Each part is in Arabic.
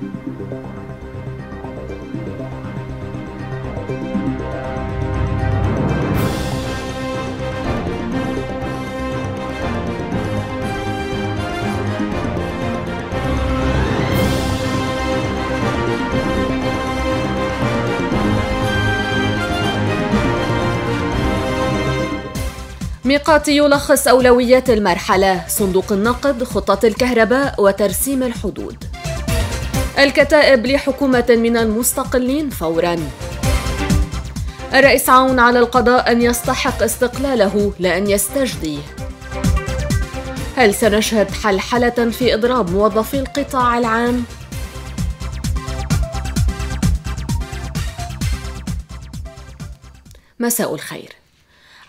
ميقاتي يلخص أولويات المرحلة صندوق النقد خطة الكهرباء وترسيم الحدود الكتائب لحكومة من المستقلين فورا الرئيس عون على القضاء أن يستحق استقلاله لا أن هل سنشهد حلحلة في إضراب موظفي القطاع العام؟ مساء الخير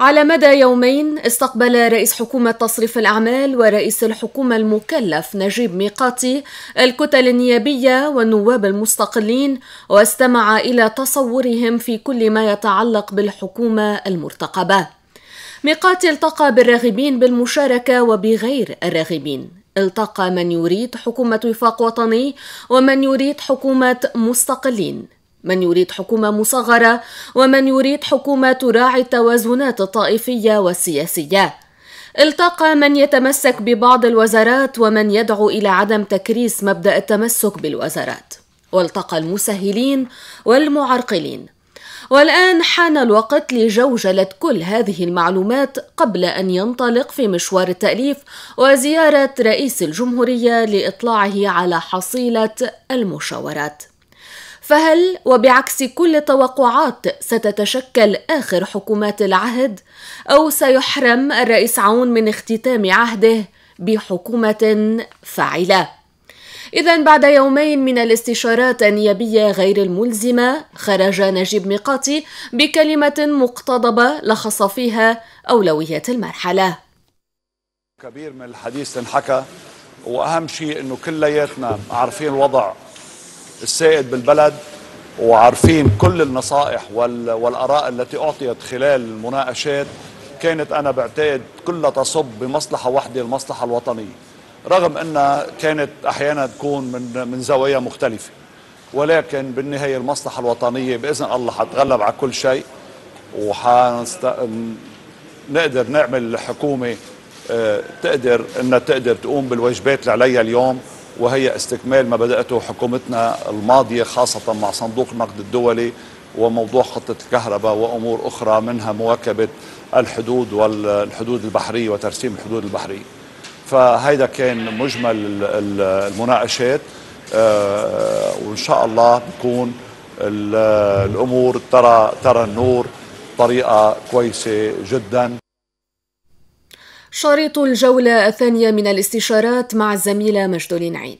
على مدى يومين استقبل رئيس حكومة تصريف الأعمال ورئيس الحكومة المكلف نجيب ميقاتي الكتل النيابية والنواب المستقلين واستمع إلى تصورهم في كل ما يتعلق بالحكومة المرتقبة. ميقاتي التقى بالراغبين بالمشاركة وبغير الراغبين التقى من يريد حكومة وفاق وطني ومن يريد حكومة مستقلين من يريد حكومة مصغرة ومن يريد حكومة تراعي التوازنات الطائفية والسياسية التقى من يتمسك ببعض الوزارات ومن يدعو إلى عدم تكريس مبدأ التمسك بالوزارات والتقى المسهلين والمعرقلين والآن حان الوقت لجوجلة كل هذه المعلومات قبل أن ينطلق في مشوار التأليف وزيارة رئيس الجمهورية لإطلاعه على حصيلة المشاورات فهل وبعكس كل توقعات ستتشكل آخر حكومات العهد أو سيحرم الرئيس عون من اختتام عهده بحكومة فاعلة؟ إذا بعد يومين من الاستشارات النيابية غير الملزمة خرج نجيب ميقاتي بكلمة مقتضبة لخص فيها أولويات المرحلة كبير من الحديث انحكى وأهم شيء أنه كلياتنا عارفين الوضع السائد بالبلد وعارفين كل النصائح والآراء التي أعطيت خلال المناقشات كانت أنا بعتقد كلها تصب بمصلحة واحدة المصلحة الوطنية رغم أنها كانت أحيانا تكون من, من زوايا مختلفة ولكن بالنهاية المصلحة الوطنية بإذن الله حتغلب على كل شيء وحنقدر نعمل حكومة آه، تقدر أنها تقدر تقوم بالواجبات اللي عليها اليوم وهي استكمال ما بدأته حكومتنا الماضية خاصة مع صندوق النقد الدولي وموضوع خطة الكهرباء وأمور أخرى منها مواكبة الحدود والحدود البحرية وترسيم الحدود البحرية فهذا كان مجمل المناقشات آه، وإن شاء الله بكون الأمور ترى ترى النور بطريقة كويسة جدا شريط الجولة الثانية من الاستشارات مع الزميلة مجدول عيد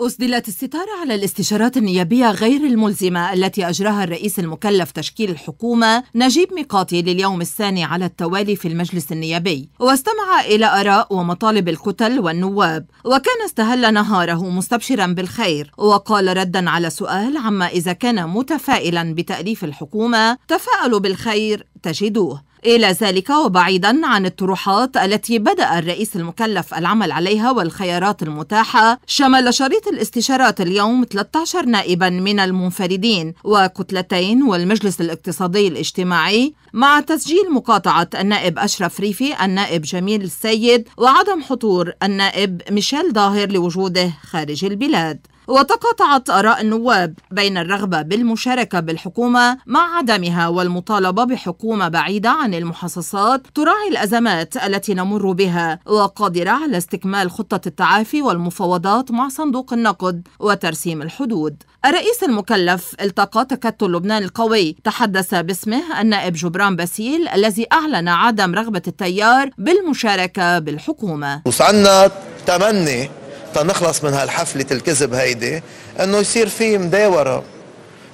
أسدلت الستارة على الاستشارات النيابية غير الملزمة التي أجراها الرئيس المكلف تشكيل الحكومة نجيب ميقاتي لليوم الثاني على التوالي في المجلس النيابي، واستمع إلى آراء ومطالب الكتل والنواب، وكان استهل نهاره مستبشرا بالخير، وقال ردا على سؤال عما إذا كان متفائلا بتأليف الحكومة: تفاءلوا بالخير تجدوه. إلى ذلك وبعيدا عن الطروحات التي بدأ الرئيس المكلف العمل عليها والخيارات المتاحة شمل شريط الاستشارات اليوم 13 نائبا من المنفردين وكتلتين والمجلس الاقتصادي الاجتماعي مع تسجيل مقاطعة النائب أشرف ريفي النائب جميل السيد وعدم حضور النائب ميشيل ظاهر لوجوده خارج البلاد وتقاطعت آراء النواب بين الرغبة بالمشاركة بالحكومة مع عدمها والمطالبة بحكومة بعيدة عن المحصصات تراعي الأزمات التي نمر بها وقادرة على استكمال خطة التعافي والمفاوضات مع صندوق النقد وترسيم الحدود الرئيس المكلف التقى تكتل لبنان القوي تحدث باسمه النائب جبران باسيل الذي أعلن عدم رغبة التيار بالمشاركة بالحكومة وصلنا تمني تنخلص من هالحفلة الكذب هيدي انه يصير في مداورة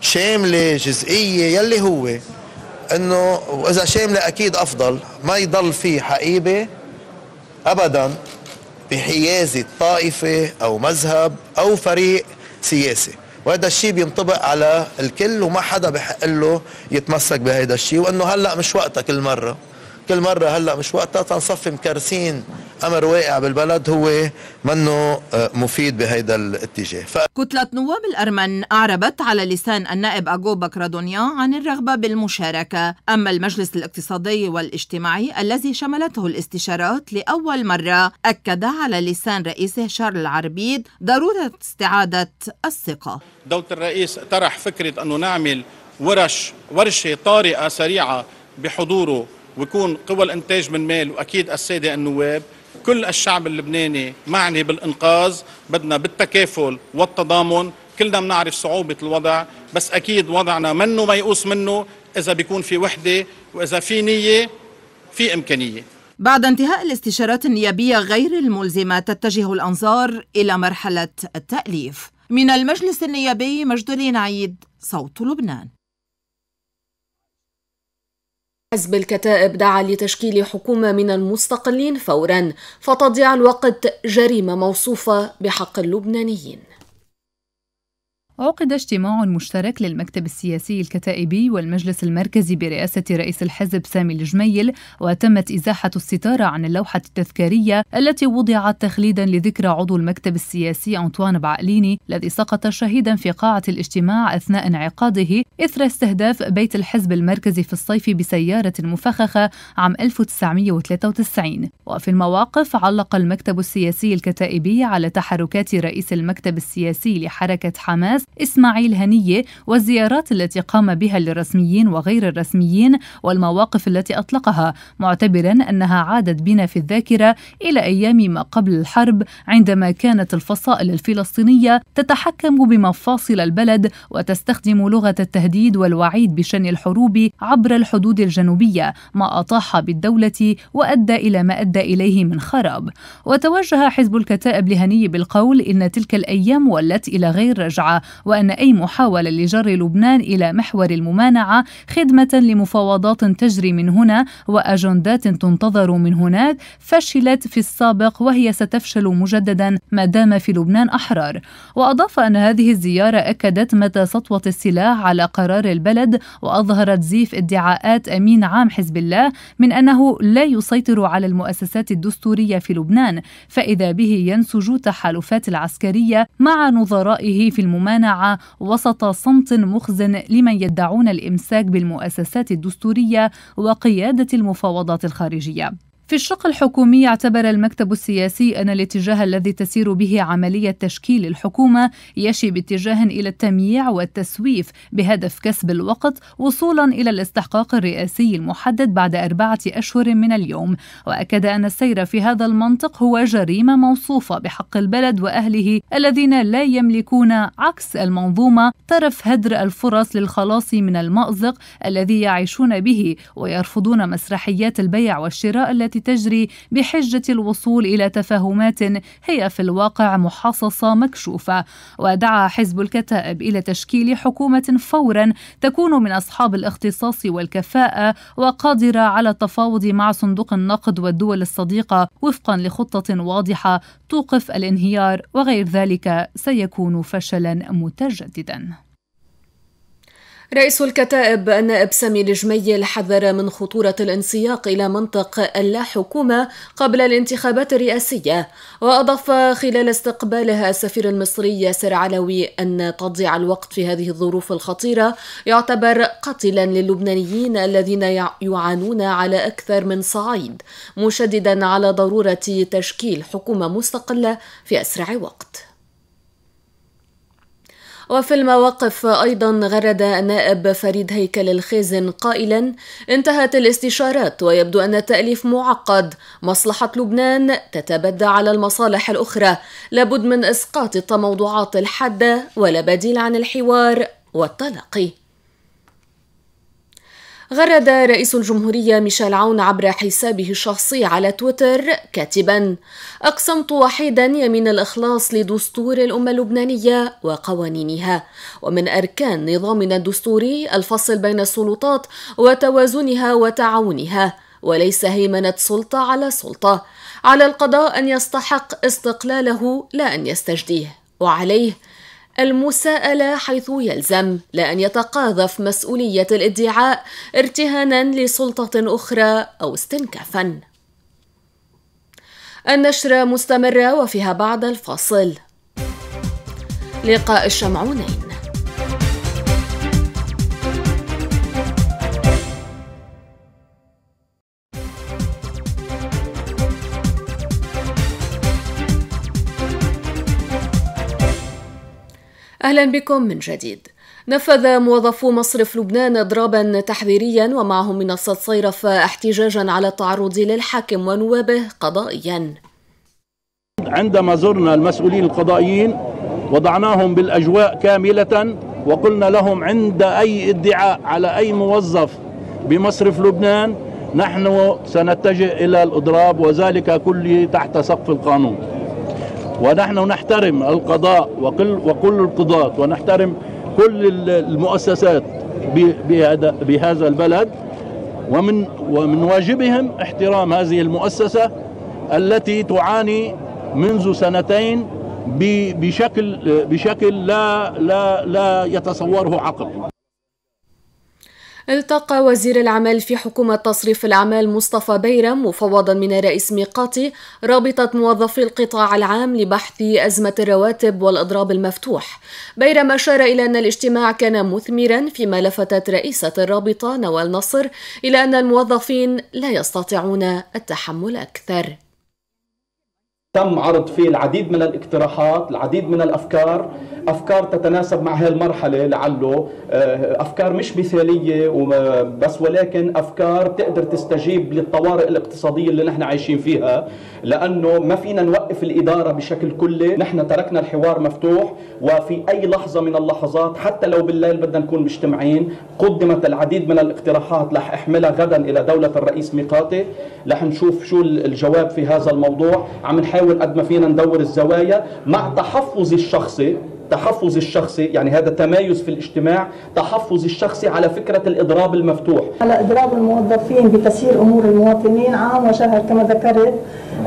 شاملة جزئية يلي هو انه واذا شاملة اكيد افضل ما يضل في حقيبة ابدا بحيازة طائفة او مذهب او فريق سياسي وهذا الشيء بينطبق على الكل وما حدا بحق له يتمسك بهذا الشيء وانه هلا مش وقتها كل مره كل مرة هلا مش وقتها تنصفي مكرسين امر واقع بالبلد هو منه آه، مفيد بهيدا الاتجاه ف... كتلة نواب الأرمن أعربت على لسان النائب أجو بكرادونيا عن الرغبة بالمشاركة أما المجلس الاقتصادي والاجتماعي الذي شملته الاستشارات لأول مرة أكد على لسان رئيسه شارل العربيد ضرورة استعادة الثقة دولة الرئيس طرح فكرة أنه نعمل ورش ورشة طارئة سريعة بحضوره ويكون قوى الانتاج من مال واكيد الساده النواب كل الشعب اللبناني معني بالانقاذ بدنا بالتكافل والتضامن كلنا بنعرف صعوبة الوضع بس أكيد وضعنا منه ميؤوس منه إذا بيكون في وحدة وإذا في نية في إمكانية بعد انتهاء الاستشارات النيابية غير الملزمة تتجه الأنظار إلى مرحلة التأليف من المجلس النيابي مجدولين عيد صوت لبنان حزب الكتائب دعا لتشكيل حكومة من المستقلين فورا فتضيع الوقت جريمة موصوفة بحق اللبنانيين عقد اجتماع مشترك للمكتب السياسي الكتائبي والمجلس المركزي برئاسة رئيس الحزب سامي الجميل وتمت إزاحة الستارة عن اللوحة التذكارية التي وضعت تخليدا لذكرى عضو المكتب السياسي أنطوان بعقليني الذي سقط شهيدا في قاعة الاجتماع أثناء انعقاده إثر استهداف بيت الحزب المركزي في الصيف بسيارة مفخخة عام 1993 وفي المواقف علق المكتب السياسي الكتائبي على تحركات رئيس المكتب السياسي لحركة حماس إسماعيل هنية والزيارات التي قام بها للرسميين وغير الرسميين والمواقف التي أطلقها معتبرا أنها عادت بنا في الذاكرة إلى أيام ما قبل الحرب عندما كانت الفصائل الفلسطينية تتحكم بمفاصل البلد وتستخدم لغة التهديد والوعيد بشن الحروب عبر الحدود الجنوبية ما أطاح بالدولة وأدى إلى ما أدى إليه من خراب وتوجه حزب الكتائب لهني بالقول إن تلك الأيام ولت إلى غير رجعة وأن أي محاولة لجر لبنان إلى محور الممانعة خدمة لمفاوضات تجري من هنا وأجندات تنتظر من هناك فشلت في السابق وهي ستفشل مجددا ما دام في لبنان أحرار وأضاف أن هذه الزيارة أكدت مدى سطوة السلاح على قرار البلد وأظهرت زيف ادعاءات أمين عام حزب الله من أنه لا يسيطر على المؤسسات الدستورية في لبنان فإذا به ينسج تحالفات العسكرية مع نظرائه في الممانعة وسط صمت مخزن لمن يدعون الإمساك بالمؤسسات الدستورية وقيادة المفاوضات الخارجية في الشق الحكومي اعتبر المكتب السياسي أن الاتجاه الذي تسير به عملية تشكيل الحكومة يشي باتجاه إلى التمييع والتسويف بهدف كسب الوقت وصولا إلى الاستحقاق الرئاسي المحدد بعد أربعة أشهر من اليوم وأكد أن السير في هذا المنطق هو جريمة موصوفة بحق البلد وأهله الذين لا يملكون عكس المنظومة طرف هدر الفرص للخلاص من المأزق الذي يعيشون به ويرفضون مسرحيات البيع والشراء التي تجري بحجة الوصول إلى تفاهمات هي في الواقع محاصصة مكشوفة ودعا حزب الكتائب إلى تشكيل حكومة فورا تكون من أصحاب الاختصاص والكفاءة وقادرة على التفاوض مع صندوق النقد والدول الصديقة وفقا لخطة واضحة توقف الانهيار وغير ذلك سيكون فشلا متجددا رئيس الكتائب النائب سامي الجميل حذر من خطورة الانسياق إلى منطق اللا حكومة قبل الانتخابات الرئاسية وأضاف خلال استقبالها السفير المصري ياسر علوي أن تضييع الوقت في هذه الظروف الخطيرة يعتبر قاتلا للبنانيين الذين يعانون على أكثر من صعيد مشددا على ضرورة تشكيل حكومة مستقلة في أسرع وقت وفي المواقف أيضا غرد نائب فريد هيكل الخازن قائلا انتهت الاستشارات ويبدو أن التأليف معقد مصلحة لبنان تتبدى على المصالح الأخرى لابد من إسقاط التموضعات الحادة ولا بديل عن الحوار والتلقي غرد رئيس الجمهورية ميشيل عون عبر حسابه الشخصي على تويتر كاتبا أقسمت وحيدا يمين الإخلاص لدستور الأمة اللبنانية وقوانينها ومن أركان نظامنا الدستوري الفصل بين السلطات وتوازنها وتعاونها وليس هيمنة سلطة على سلطة على القضاء أن يستحق استقلاله لا أن يستجديه وعليه المساءلة حيث يلزم لان يتقاذف مسؤولية الادعاء ارتهانا لسلطة أخرى أو استنكافا النشرة مستمرة وفيها بعد الفاصل لقاء الشمعونين أهلا بكم من جديد نفذ موظفو مصرف لبنان اضرابا تحذيريا ومعهم منصة صيرف احتجاجا على التعرض للحاكم ونوابه قضائيا عندما زرنا المسؤولين القضائيين وضعناهم بالأجواء كاملة وقلنا لهم عند أي ادعاء على أي موظف بمصرف لبنان نحن سنتجه إلى الإضراب وذلك كله تحت سقف القانون ونحن نحترم القضاء وكل, وكل القضاة ونحترم كل المؤسسات بهذا, بهذا البلد ومن, ومن واجبهم احترام هذه المؤسسة التي تعاني منذ سنتين بشكل بشكل لا لا لا يتصوره عقل التقى وزير العمل في حكومة تصريف الأعمال مصطفى بيرم مفوضا من الرئيس ميقاتي رابطة موظفي القطاع العام لبحث أزمة الرواتب والإضراب المفتوح بيرم أشار إلى أن الاجتماع كان مثمرا فيما لفتت رئيسة الرابطة نوال نصر إلى أن الموظفين لا يستطيعون التحمل أكثر تم عرض فيه العديد من الاقتراحات العديد من الأفكار افكار تتناسب مع هذه المرحله لعله آه، افكار مش مثاليه بس ولكن افكار بتقدر تستجيب للطوارئ الاقتصاديه اللي نحن عايشين فيها لانه ما فينا نوقف الاداره بشكل كلي نحن تركنا الحوار مفتوح وفي اي لحظه من اللحظات حتى لو بالليل بدنا نكون مجتمعين قدمت العديد من الاقتراحات رح احملها غدا الى دوله الرئيس ميقاتي رح نشوف شو الجواب في هذا الموضوع عم نحاول قد ما فينا ندور الزوايا مع تحفظي الشخصي تحفظ الشخصي يعني هذا تمايز في الاجتماع تحفظ الشخصي على فكرة الإضراب المفتوح على إضراب الموظفين بتسيير أمور المواطنين عام وشهر كما ذكرت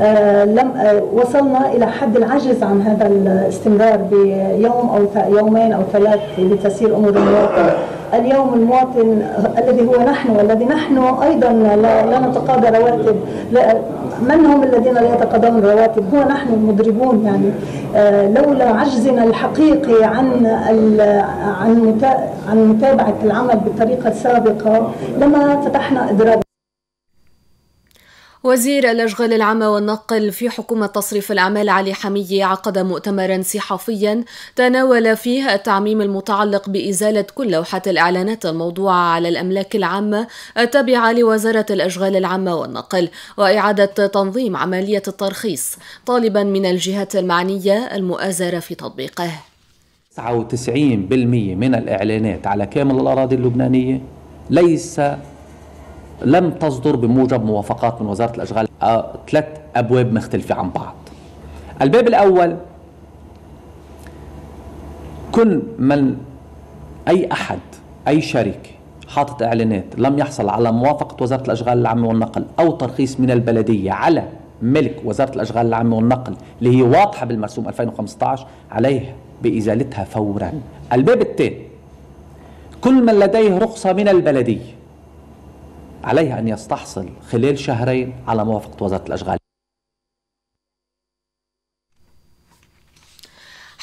آه لم آه وصلنا إلى حد العجز عن هذا الاستمرار بيوم أو يومين أو ثلاث لتسيير أمور المواطن اليوم المواطن الذي هو نحن والذي نحن أيضا لا, لا نتقاضى رواتب لا من هم الذين لا يتقاضون رواتب هو نحن المضربون يعني آه، لولا عجزنا الحقيقي عن عن عن متابعة العمل بالطريقة السابقة لما فتحنا اضراب وزير الأشغال العامة والنقل في حكومة تصريف الأعمال علي حمية عقد مؤتمرا صحفيا تناول فيه التعميم المتعلق بإزالة كل لوحة الإعلانات الموضوعة على الأملاك العامة التابعة لوزارة الأشغال العامة والنقل وإعادة تنظيم عملية الترخيص طالبا من الجهات المعنية المؤازرة في تطبيقه 99% من الإعلانات على كامل الأراضي اللبنانية ليس لم تصدر بموجب موافقات من وزارة الأشغال آه، ثلاث أبواب مختلفة عن بعض الباب الأول كل من أي أحد أي شركة حاطط إعلانات لم يحصل على موافقة وزارة الأشغال العامة والنقل أو ترخيص من البلدية على ملك وزارة الأشغال العامة والنقل اللي هي واضحة بالمرسوم 2015 عليه بإزالتها فورا الباب الثاني كل من لديه رخصة من البلدية عليه أن يستحصل خلال شهرين على موافقة وزارة الأشغال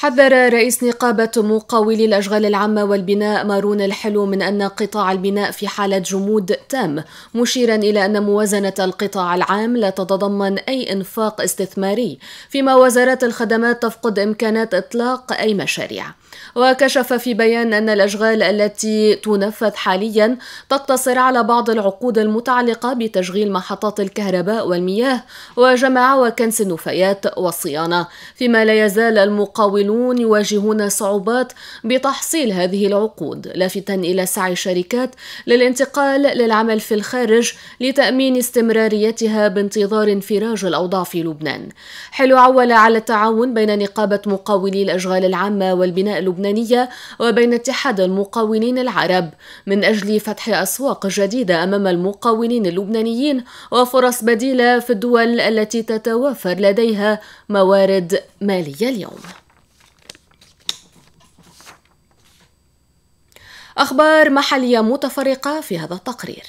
حذر رئيس نقابة مقاولي الأشغال العامة والبناء مارون الحلو من أن قطاع البناء في حالة جمود تام مشيرا إلى أن موازنة القطاع العام لا تتضمن أي إنفاق استثماري فيما وزارات الخدمات تفقد إمكانات إطلاق أي مشاريع وكشف في بيان أن الأشغال التي تنفذ حاليا تقتصر على بعض العقود المتعلقة بتشغيل محطات الكهرباء والمياه وجمع وكنس النفايات والصيانة فيما لا يزال المقاول العاملون يواجهون صعوبات بتحصيل هذه العقود لافتا إلى سعي الشركات للانتقال للعمل في الخارج لتأمين استمراريتها بانتظار انفراج الأوضاع في لبنان حلو عول على التعاون بين نقابة مقاولي الأشغال العامة والبناء اللبنانية وبين اتحاد المقاولين العرب من أجل فتح أسواق جديدة أمام المقاولين اللبنانيين وفرص بديلة في الدول التي تتوافر لديها موارد مالية اليوم أخبار محلية متفرقة في هذا التقرير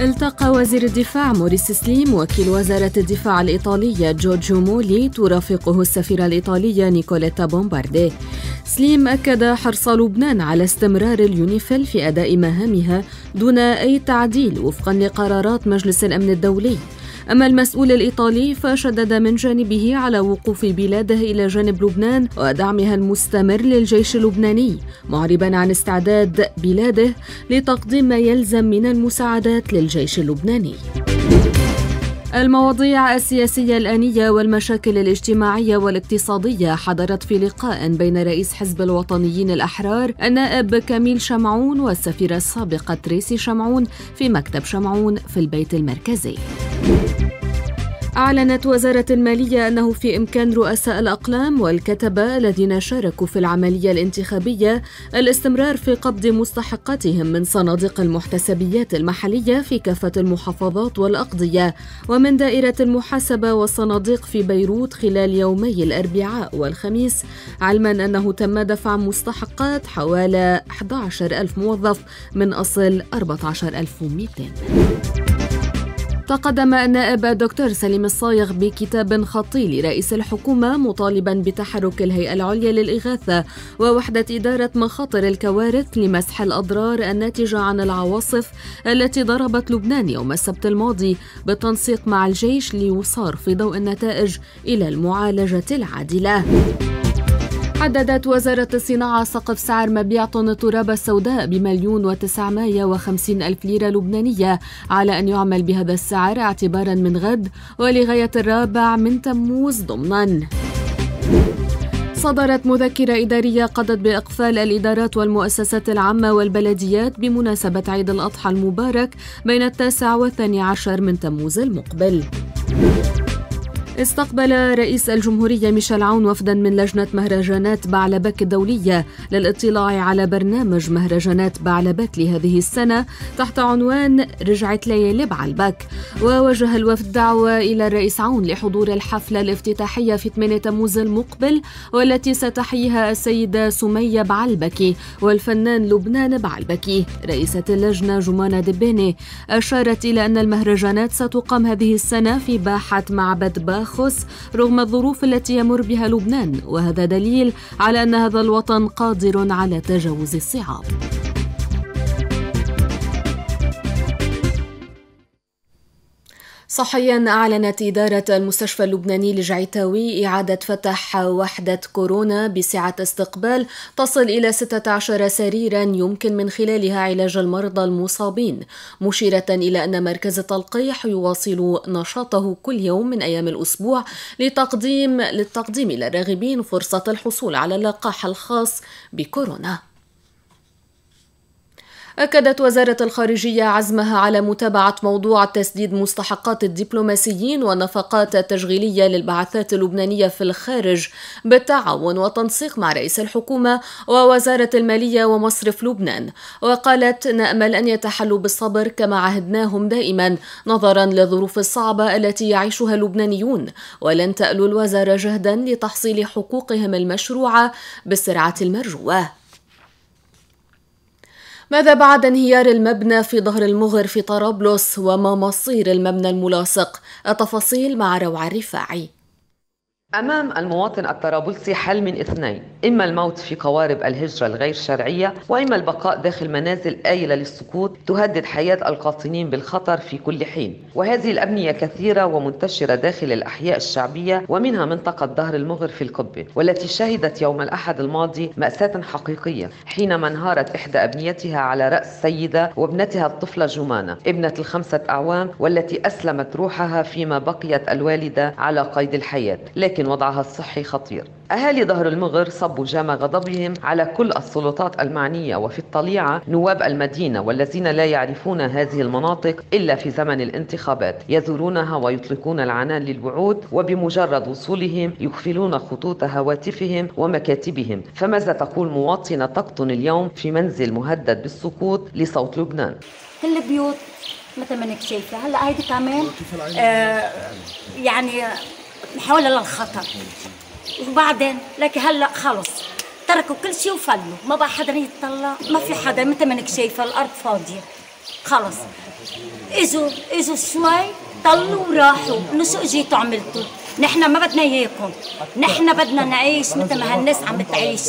التقى وزير الدفاع موريس سليم وكيل وزارة الدفاع الإيطالية جورجو مولي ترافقه السفيرة الإيطالية نيكوليتا بومباردي سليم أكد حرص لبنان على استمرار اليونيفيل في أداء مهامها دون أي تعديل وفقا لقرارات مجلس الأمن الدولي أما المسؤول الإيطالي فشدد من جانبه على وقوف بلاده إلى جانب لبنان ودعمها المستمر للجيش اللبناني معربا عن استعداد بلاده لتقديم ما يلزم من المساعدات للجيش اللبناني المواضيع السياسية الآنية والمشاكل الاجتماعية والاقتصادية حضرت في لقاء بين رئيس حزب الوطنيين الأحرار النائب كميل شمعون والسفيرة السابقة تريسي شمعون في مكتب شمعون في البيت المركزي. أعلنت وزارة المالية أنه في إمكان رؤساء الأقلام والكتبة الذين شاركوا في العملية الانتخابية الاستمرار في قبض مستحقاتهم من صناديق المحتسبيات المحلية في كافة المحافظات والأقضية ومن دائرة المحاسبة والصناديق في بيروت خلال يومي الأربعاء والخميس علما أنه تم دفع مستحقات حوالي 11 ألف موظف من أصل 14 ألف تقدم النائب دكتور سليم الصايغ بكتاب خطي لرئيس الحكومة مطالبا بتحرك الهيئة العليا للإغاثة ووحدة إدارة مخاطر الكوارث لمسح الأضرار الناتجة عن العواصف التي ضربت لبنان يوم السبت الماضي بالتنسيق مع الجيش ليصار في ضوء النتائج إلى المعالجة العادلة. حددت وزارة الصناعة سقف سعر مبيع طن التراب السوداء بمليون وتسعمائة وخمسين ألف ليرة لبنانية على أن يعمل بهذا السعر اعتبارا من غد ولغاية الرابع من تموز ضمنا صدرت مذكرة إدارية قضت بإقفال الإدارات والمؤسسات العامة والبلديات بمناسبة عيد الأضحى المبارك بين التاسع والثاني عشر من تموز المقبل. استقبل رئيس الجمهورية ميشيل عون وفدا من لجنة مهرجانات بعلبك الدولية للاطلاع على برنامج مهرجانات بعلبك لهذه السنة تحت عنوان رجعت ليالي بعلبك ووجه الوفد دعوة إلى الرئيس عون لحضور الحفلة الافتتاحية في 8 تموز المقبل والتي ستحييها السيدة سمية بعلبكي والفنان لبنان بعلبكي رئيسة اللجنة جمانة دبيني أشارت إلى أن المهرجانات ستقام هذه السنة في باحة معبد باخ الترخص رغم الظروف التي يمر بها لبنان وهذا دليل على ان هذا الوطن قادر على تجاوز الصعاب صحيا أعلنت إدارة المستشفى اللبناني لجعيتاوي إعادة فتح وحدة كورونا بسعة استقبال تصل إلى 16 سريرا يمكن من خلالها علاج المرضى المصابين مشيرة إلى أن مركز التلقيح يواصل نشاطه كل يوم من أيام الأسبوع لتقديم للتقديم للراغبين فرصة الحصول على اللقاح الخاص بكورونا أكدت وزارة الخارجية عزمها على متابعة موضوع تسديد مستحقات الدبلوماسيين والنفقات التشغيلية للبعثات اللبنانية في الخارج بالتعاون والتنسيق مع رئيس الحكومة ووزارة المالية ومصرف لبنان وقالت نأمل أن يتحلوا بالصبر كما عهدناهم دائما نظرا للظروف الصعبة التي يعيشها اللبنانيون ولن تألو الوزارة جهدا لتحصيل حقوقهم المشروعة بالسرعة المرجوة ماذا بعد انهيار المبنى في ظهر المغر في طرابلس وما مصير المبنى الملاصق التفاصيل مع روعة الرفاعي أمام المواطن الطرابلسي حل من اثنين إما الموت في قوارب الهجرة الغير شرعية وإما البقاء داخل منازل آيلة للسقوط تهدد حياة القاطنين بالخطر في كل حين وهذه الأبنية كثيرة ومنتشرة داخل الأحياء الشعبية ومنها منطقة ظهر المغر في القبة والتي شهدت يوم الأحد الماضي مأساة حقيقية حينما انهارت إحدى أبنيتها على رأس سيدة وابنتها الطفلة جمانة ابنة الخمسة أعوام والتي أسلمت روحها فيما بقيت الوالدة على قيد الحياة لكن لكن وضعها الصحي خطير أهالي ظهر المغر صبوا جام غضبهم على كل السلطات المعنية وفي الطليعة نواب المدينة والذين لا يعرفون هذه المناطق إلا في زمن الانتخابات يزورونها ويطلقون العنان للوعود وبمجرد وصولهم يقفلون خطوط هواتفهم ومكاتبهم فماذا تقول مواطنة تقطن اليوم في منزل مهدد بالسقوط لصوت لبنان كل البيوت مثل ما انك شايفه هلا هيدي كمان آه يعني محاولة للخطر وبعدين لك هلا خلص تركوا كل شيء وفلوا ما بقى حدا يتطلع ما في حدا متى ما انك شايفه الارض فاضيه خلص اجوا اجوا شوي طلوا وراحوا نسوا شو اجيتوا عملتوا نحن ما بدنا اياكم نحن بدنا نعيش مثل ما هالناس عم بتعيش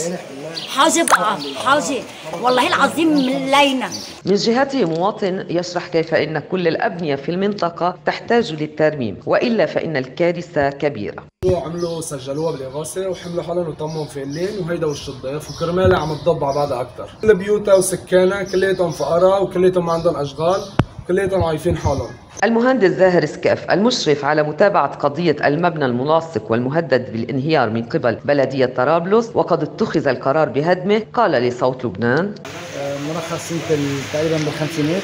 حاجه بقى حاجه والله العظيم ملينا من جهته مواطن يشرح كيف ان كل الابنيه في المنطقه تحتاج للترميم والا فان الكارثه كبيره عملوا سجلوها بالاغاثه وحملوا حالهم وطمهم الليل وهيدا وش الضيف وكرمالها عم تضب على بعضها اكثر كل بيوتها وسكانها كليتهم فقراء وكليتهم ما عندهم اشغال كلياتهم عايشين حالهم المهندس زاهر سكاف المشرف على متابعة قضية المبنى الملاصق والمهدد بالانهيار من قبل بلدية طرابلس وقد اتخذ القرار بهدمه قال لصوت لبنان آه، مرخص سنة تقريبا بالخمسينات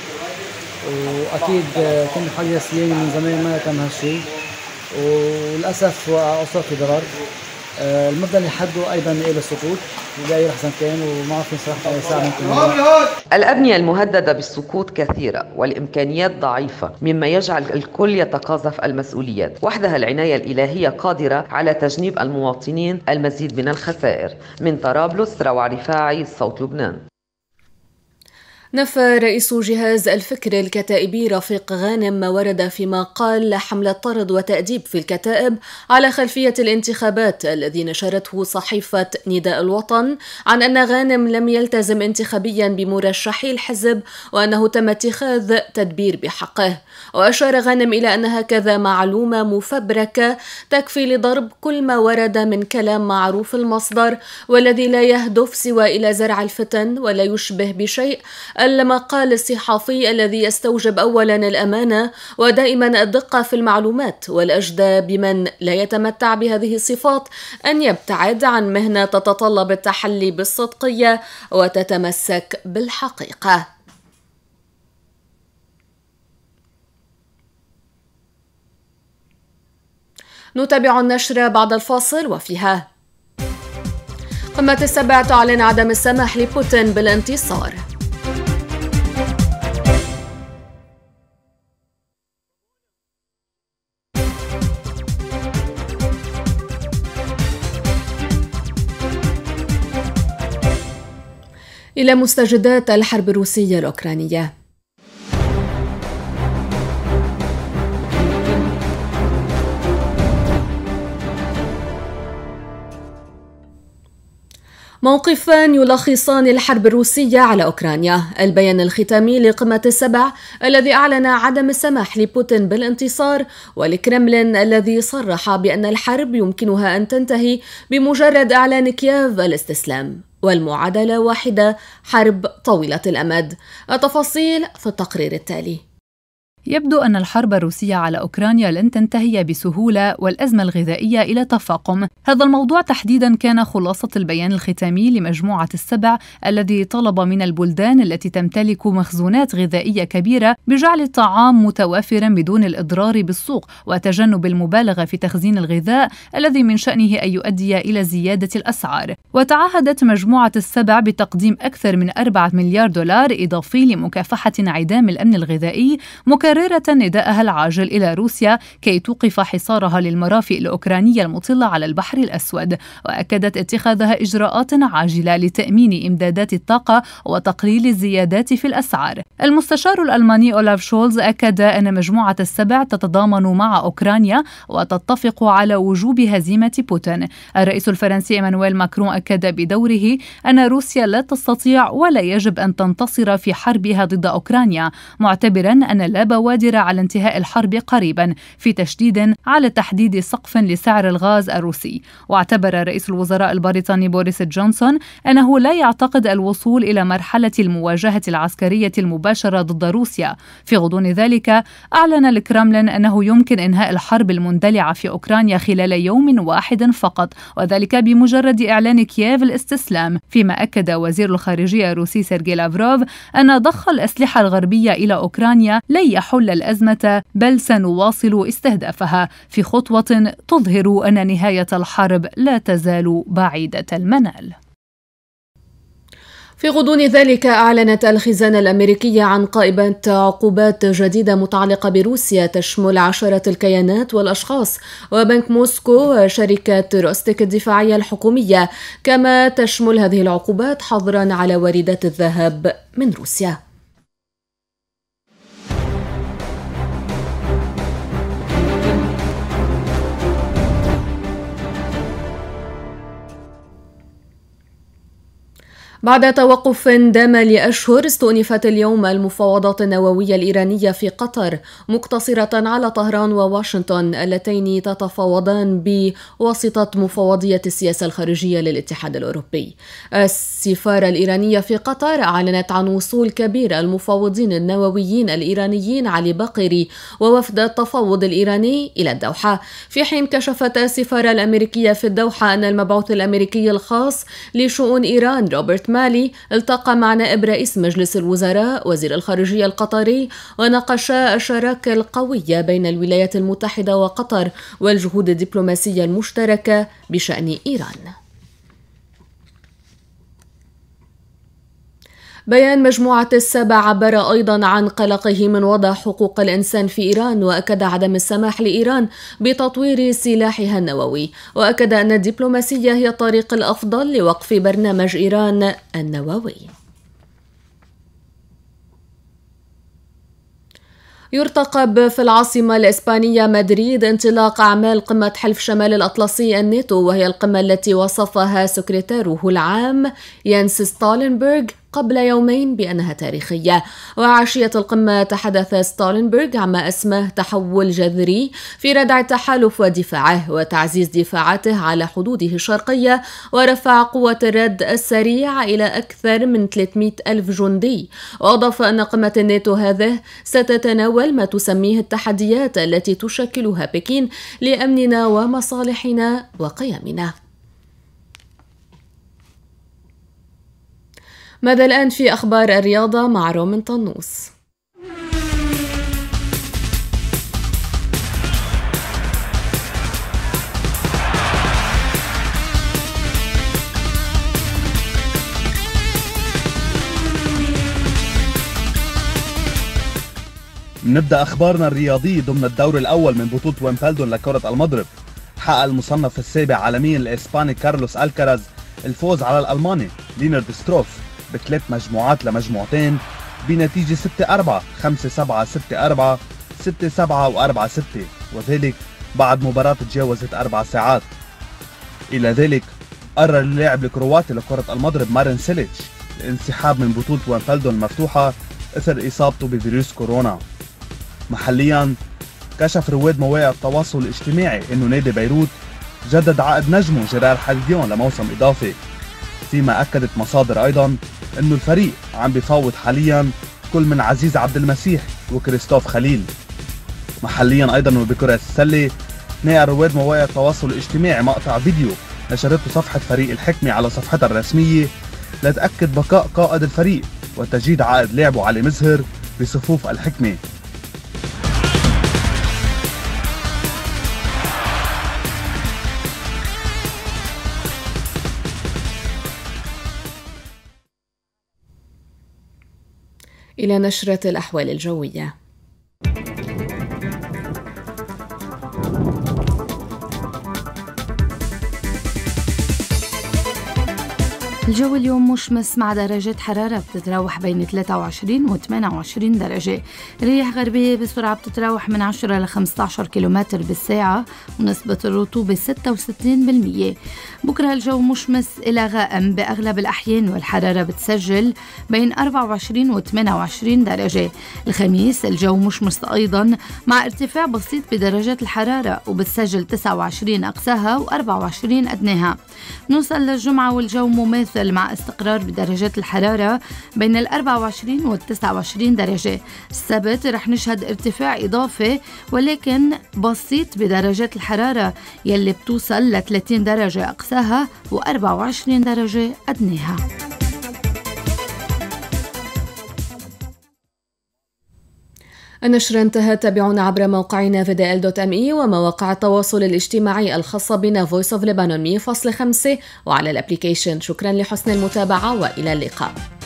واكيد آه، كان حاجة سنين من زمان ما تم هالشيء وللاسف وقع اصابة ضرر آه، المبدا اللي حده ايضا الى السقوط وجاي حسن كان وما في صراحه اي ساعه ممكن الابنيه المهدده بالسقوط كثيره والامكانيات ضعيفه مما يجعل الكل يتقاذف المسؤوليات وحدها العنايه الالهيه قادره على تجنيب المواطنين المزيد من الخسائر من طرابلس روع رفاعي صوت لبنان نفى رئيس جهاز الفكر الكتائبي رفيق غانم ما ورد فيما قال حملة طرد وتأديب في الكتائب على خلفية الانتخابات الذي نشرته صحيفة نداء الوطن عن أن غانم لم يلتزم انتخابيا بمرشحي الحزب وأنه تم اتخاذ تدبير بحقه وأشار غانم إلى أن هكذا معلومة مفبركة تكفي لضرب كل ما ورد من كلام معروف المصدر والذي لا يهدف سوى إلى زرع الفتن ولا يشبه بشيء ألم قال الصحفي الذي يستوجب أولا الأمانة ودائما الدقة في المعلومات والأجدى بمن لا يتمتع بهذه الصفات أن يبتعد عن مهنة تتطلب التحلي بالصدقية وتتمسك بالحقيقة نتابع النشر بعد الفاصل وفيها قمة السبع تعلن عدم السماح لبوتين بالانتصار إلى مستجدات الحرب الروسية الأوكرانية موقفان يلخصان الحرب الروسية على أوكرانيا البيان الختامي لقمة السبع الذي أعلن عدم السماح لبوتين بالانتصار والكرملين الذي صرح بأن الحرب يمكنها أن تنتهي بمجرد إعلان كييف الاستسلام والمعادلة واحدة حرب طويلة الأمد التفاصيل في التقرير التالي يبدو أن الحرب الروسية على أوكرانيا لن تنتهي بسهولة والأزمة الغذائية إلى تفاقم هذا الموضوع تحديدا كان خلاصة البيان الختامي لمجموعة السبع الذي طلب من البلدان التي تمتلك مخزونات غذائية كبيرة بجعل الطعام متوافرا بدون الإضرار بالسوق وتجنب المبالغة في تخزين الغذاء الذي من شأنه أن يؤدي إلى زيادة الأسعار وتعهدت مجموعة السبع بتقديم أكثر من 4 مليار دولار إضافي لمكافحة انعدام الأمن الغذائي مك مكررة نداءها العاجل إلى روسيا كي توقف حصارها للمرافئ الأوكرانية المطلة على البحر الأسود وأكدت اتخاذها إجراءات عاجلة لتأمين إمدادات الطاقة وتقليل الزيادات في الأسعار المستشار الألماني أولاف شولز أكد أن مجموعة السبع تتضامن مع أوكرانيا وتتفق على وجوب هزيمة بوتين الرئيس الفرنسي إيمانويل ماكرون أكد بدوره أن روسيا لا تستطيع ولا يجب أن تنتصر في حربها ضد أوكرانيا معتبرا أن لا البوادر على انتهاء الحرب قريبا في تشديد على تحديد سقف لسعر الغاز الروسي واعتبر رئيس الوزراء البريطاني بوريس جونسون أنه لا يعتقد الوصول إلى مرحلة المواجهة العسكرية المباشرة ضد روسيا في غضون ذلك أعلن الكرملين أنه يمكن إنهاء الحرب المندلعة في أوكرانيا خلال يوم واحد فقط وذلك بمجرد إعلان كييف الاستسلام فيما أكد وزير الخارجية الروسي سيرجي لافروف أن ضخ الأسلحة الغربية إلى أوكرانيا لن يحق نحل الازمه بل سنواصل استهدافها في خطوه تظهر ان نهايه الحرب لا تزال بعيده المنال في غضون ذلك أعلنت الخزانة الأمريكية عن قائمة عقوبات جديدة متعلقة بروسيا تشمل عشرة الكيانات والأشخاص وبنك موسكو وشركة روستيك الدفاعية الحكومية كما تشمل هذه العقوبات حظرا على واردات الذهب من روسيا بعد توقف دام لأشهر استؤنفت اليوم المفاوضات النووية الإيرانية في قطر مقتصرة على طهران وواشنطن اللتين تتفاوضان بواسطة مفوضية السياسة الخارجية للاتحاد الأوروبي. السفارة الإيرانية في قطر أعلنت عن وصول كبير المفاوضين النوويين الإيرانيين علي بقري ووفد التفاوض الإيراني إلى الدوحة، في حين كشفت السفارة الأمريكية في الدوحة أن المبعوث الأمريكي الخاص لشؤون إيران روبرت مالي التقى مع نائب رئيس مجلس الوزراء وزير الخارجية القطري وناقشا الشراكة القوية بين الولايات المتحدة وقطر والجهود الدبلوماسية المشتركة بشأن إيران بيان مجموعة السبع عبر أيضا عن قلقه من وضع حقوق الإنسان في إيران وأكد عدم السماح لإيران بتطوير سلاحها النووي وأكد أن الدبلوماسية هي الطريق الأفضل لوقف برنامج إيران النووي يرتقب في العاصمة الإسبانية مدريد انطلاق أعمال قمة حلف شمال الأطلسي الناتو وهي القمة التي وصفها سكرتيره العام يانس ستالنبرغ قبل يومين بأنها تاريخية وعشية القمة تحدث ستالينبرغ عما أسماه تحول جذري في ردع التحالف ودفاعه وتعزيز دفاعاته على حدوده الشرقية ورفع قوة الرد السريع إلى أكثر من 300 ألف جندي وأضاف أن قمة الناتو هذه ستتناول ما تسميه التحديات التي تشكلها بكين لأمننا ومصالحنا وقيمنا ماذا الآن في أخبار الرياضة مع رومن طنوس نبدا اخبارنا الرياضيه ضمن الدور الاول من بطوله ويمبلدون لكره المضرب حقق المصنف السابع عالميا الاسباني كارلوس ألكاراز الفوز على الالماني لينارد ستروف بثلاث مجموعات لمجموعتين بنتيجة 6 4 5 7 6 4 6 7 و4 6 وذلك بعد مباراة تجاوزت أربع ساعات إلى ذلك قرر اللاعب الكرواتي لكرة المضرب مارين سيليتش الانسحاب من بطولة وانفلدون المفتوحة أثر إصابته بفيروس كورونا محليا كشف رواد مواقع التواصل الاجتماعي أنه نادي بيروت جدد عقد نجمه جيرار حديون لموسم إضافي فيما أكدت مصادر أيضا انه الفريق عم بفاوض حاليا كل من عزيز عبد المسيح وكريستوف خليل محليا ايضا وبكره السله نقل رواد مواقع التواصل الاجتماعي مقطع فيديو نشرته صفحه فريق الحكمه على صفحتها الرسميه لتاكد بقاء قائد الفريق وتجديد عقد لاعبه علي مزهر بصفوف الحكمه إلى نشرة الأحوال الجوية الجو اليوم مشمس مع درجة حرارة بتتراوح بين 23 و 28 درجة رياح غربية بسرعة بتتراوح من 10 إلى 15 كيلومتر بالساعة ونسبة الرطوبة 66% بكرة الجو مشمس إلى غائم بأغلب الأحيان والحرارة بتسجل بين 24 و 28 درجة الخميس الجو مشمس أيضا مع ارتفاع بسيط بدرجة الحرارة وبتسجل 29 أقصاها و 24 أدناها نوصل للجمعة والجو مماثل تتمثل مع استقرار بدرجات الحرارة بين ال 24 وال 29 درجة السبت رح نشهد ارتفاع إضافي ولكن بسيط بدرجات الحرارة يلي بتوصل ل 30 درجة أقصاها و 24 درجة أدناها النشر انتهى تابعونا عبر موقعنا فيديل دوت ام اي ومواقع التواصل الاجتماعي الخاصة بنا فويس اوف لبنان 100.5 وعلى الابليكيشن شكرا لحسن المتابعة والى اللقاء